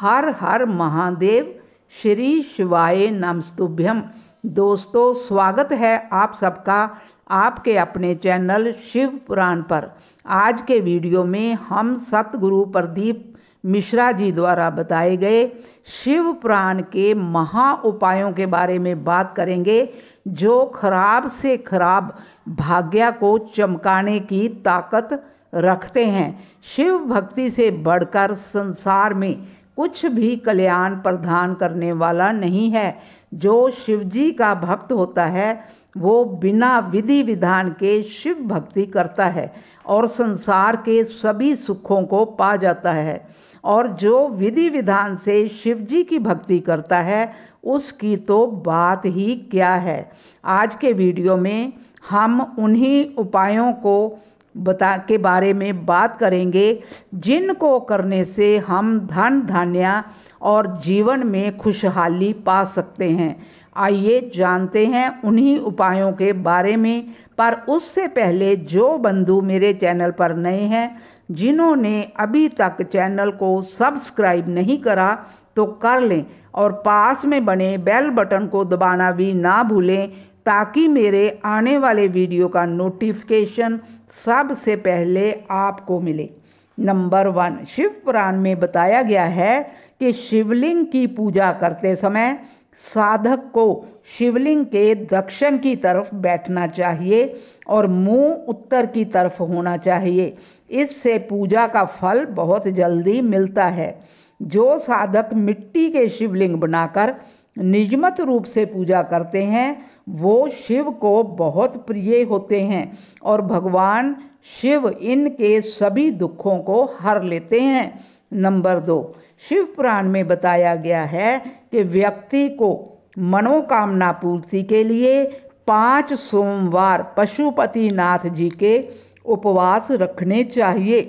हर हर महादेव श्री शिवाय नमस्तुभ्यम दोस्तों स्वागत है आप सबका आपके अपने चैनल शिव पुराण पर आज के वीडियो में हम सतगुरु प्रदीप मिश्रा जी द्वारा बताए गए शिव पुराण के महा उपायों के बारे में बात करेंगे जो खराब से खराब भाग्य को चमकाने की ताकत रखते हैं शिव भक्ति से बढ़कर संसार में कुछ भी कल्याण प्रदान करने वाला नहीं है जो शिवजी का भक्त होता है वो बिना विधि विधान के शिव भक्ति करता है और संसार के सभी सुखों को पा जाता है और जो विधि विधान से शिवजी की भक्ति करता है उसकी तो बात ही क्या है आज के वीडियो में हम उन्हीं उपायों को बता के बारे में बात करेंगे जिनको करने से हम धन धान्य और जीवन में खुशहाली पा सकते हैं आइए जानते हैं उन्हीं उपायों के बारे में पर उससे पहले जो बंधु मेरे चैनल पर नए हैं जिन्होंने अभी तक चैनल को सब्सक्राइब नहीं करा तो कर लें और पास में बने बेल बटन को दबाना भी ना भूलें ताकि मेरे आने वाले वीडियो का नोटिफिकेशन सबसे पहले आपको मिले नंबर वन शिव पुराण में बताया गया है कि शिवलिंग की पूजा करते समय साधक को शिवलिंग के दक्षिण की तरफ बैठना चाहिए और मुंह उत्तर की तरफ होना चाहिए इससे पूजा का फल बहुत जल्दी मिलता है जो साधक मिट्टी के शिवलिंग बनाकर निजमत रूप से पूजा करते हैं वो शिव को बहुत प्रिय होते हैं और भगवान शिव इनके सभी दुखों को हर लेते हैं नंबर दो शिव पुराण में बताया गया है कि व्यक्ति को मनोकामना पूर्ति के लिए पांच सोमवार पशुपति नाथ जी के उपवास रखने चाहिए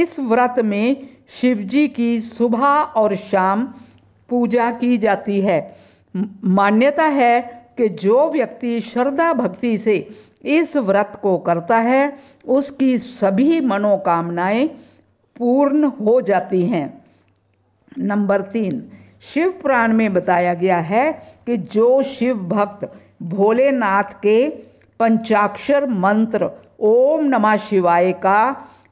इस व्रत में शिव जी की सुबह और शाम पूजा की जाती है मान्यता है कि जो व्यक्ति श्रद्धा भक्ति से इस व्रत को करता है उसकी सभी मनोकामनाएं पूर्ण हो जाती हैं नंबर तीन शिव पुराण में बताया गया है कि जो शिव भक्त भोलेनाथ के पंचाक्षर मंत्र ओम नमः शिवाय का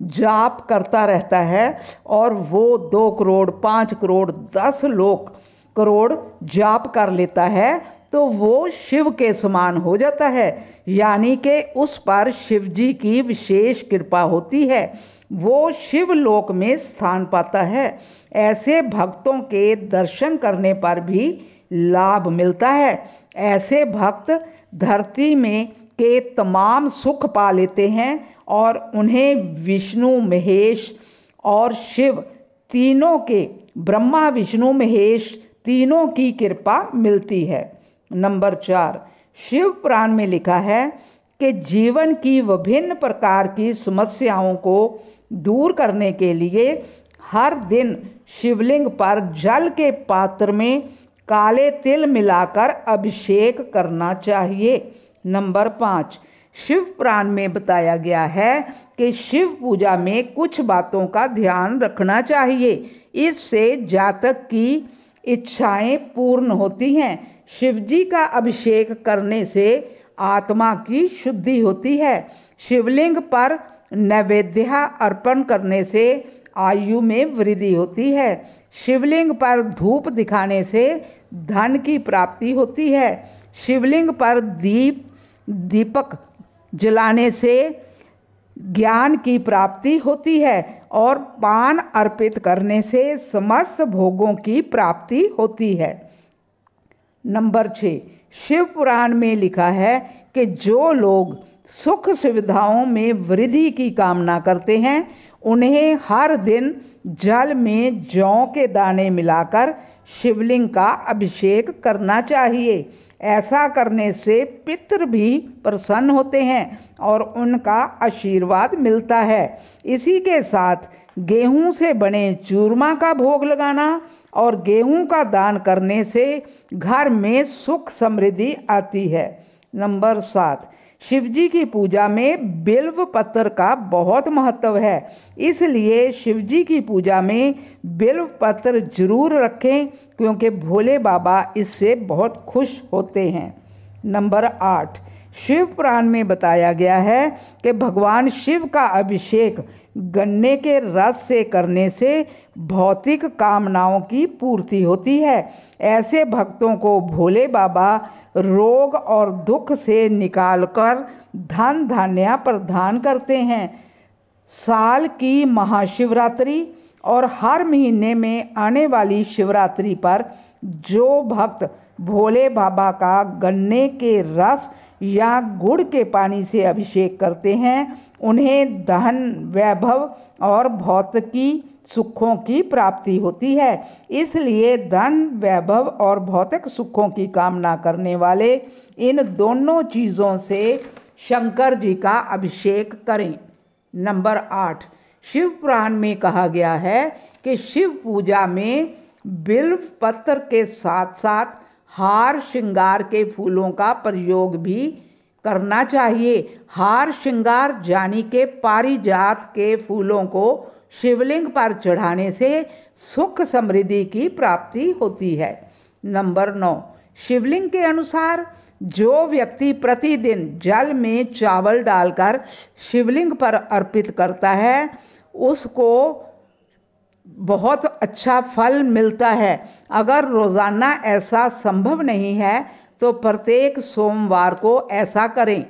जाप करता रहता है और वो दो करोड़ पाँच करोड़ दस लोग करोड़ जाप कर लेता है तो वो शिव के समान हो जाता है यानी कि उस पर शिव जी की विशेष कृपा होती है वो शिव लोक में स्थान पाता है ऐसे भक्तों के दर्शन करने पर भी लाभ मिलता है ऐसे भक्त धरती में के तमाम सुख पा लेते हैं और उन्हें विष्णु महेश और शिव तीनों के ब्रह्मा विष्णु महेश तीनों की कृपा मिलती है नंबर चार शिव पुराण में लिखा है कि जीवन की विभिन्न प्रकार की समस्याओं को दूर करने के लिए हर दिन शिवलिंग पर जल के पात्र में काले तिल मिलाकर अभिषेक करना चाहिए नंबर पाँच शिव पुराण में बताया गया है कि शिव पूजा में कुछ बातों का ध्यान रखना चाहिए इससे जातक की इच्छाएं पूर्ण होती हैं शिवजी का अभिषेक करने से आत्मा की शुद्धि होती है शिवलिंग पर नैवेद्य अर्पण करने से आयु में वृद्धि होती है शिवलिंग पर धूप दिखाने से धन की प्राप्ति होती है शिवलिंग पर दीप दीपक जलाने से ज्ञान की प्राप्ति होती है और पान अर्पित करने से समस्त भोगों की प्राप्ति होती है नंबर छः शिव पुराण में लिखा है कि जो लोग सुख सुविधाओं में वृद्धि की कामना करते हैं उन्हें हर दिन जल में जौ के दाने मिलाकर शिवलिंग का अभिषेक करना चाहिए ऐसा करने से पितृ भी प्रसन्न होते हैं और उनका आशीर्वाद मिलता है इसी के साथ गेहूं से बने चूरमा का भोग लगाना और गेहूं का दान करने से घर में सुख समृद्धि आती है नंबर सात शिवजी की पूजा में बिल्व पत्र का बहुत महत्व है इसलिए शिवजी की पूजा में बिल्व पत्र जरूर रखें क्योंकि भोले बाबा इससे बहुत खुश होते हैं नंबर आठ शिव पुराण में बताया गया है कि भगवान शिव का अभिषेक गन्ने के रस से करने से भौतिक कामनाओं की पूर्ति होती है ऐसे भक्तों को भोले बाबा रोग और दुख से निकालकर धन धान्या प्रदान करते हैं साल की महाशिवरात्रि और हर महीने में आने वाली शिवरात्रि पर जो भक्त भोले बाबा का गन्ने के रस या गुड़ के पानी से अभिषेक करते हैं उन्हें धन वैभव और भौतिकी सुखों की प्राप्ति होती है इसलिए धन वैभव और भौतिक सुखों की कामना करने वाले इन दोनों चीज़ों से शंकर जी का अभिषेक करें नंबर आठ शिव पुराण में कहा गया है कि शिव पूजा में बिल्व पत्र के साथ साथ हार श्रृंगार के फूलों का प्रयोग भी करना चाहिए हार श्रृंगार यानी के पारिजात के फूलों को शिवलिंग पर चढ़ाने से सुख समृद्धि की प्राप्ति होती है नंबर नौ शिवलिंग के अनुसार जो व्यक्ति प्रतिदिन जल में चावल डालकर शिवलिंग पर अर्पित करता है उसको बहुत अच्छा फल मिलता है अगर रोज़ाना ऐसा संभव नहीं है तो प्रत्येक सोमवार को ऐसा करें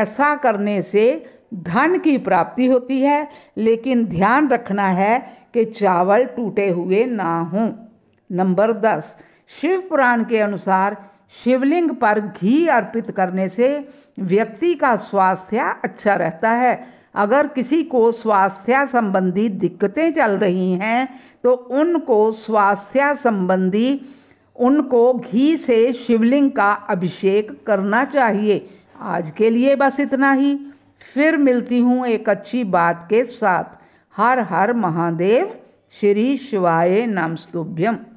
ऐसा करने से धन की प्राप्ति होती है लेकिन ध्यान रखना है कि चावल टूटे हुए ना हों नंबर दस शिव पुराण के अनुसार शिवलिंग पर घी अर्पित करने से व्यक्ति का स्वास्थ्य अच्छा रहता है अगर किसी को स्वास्थ्य संबंधी दिक्कतें चल रही हैं तो उनको स्वास्थ्य संबंधी उनको घी से शिवलिंग का अभिषेक करना चाहिए आज के लिए बस इतना ही फिर मिलती हूँ एक अच्छी बात के साथ हर हर महादेव श्री शिवाय नमस्तुभ्यम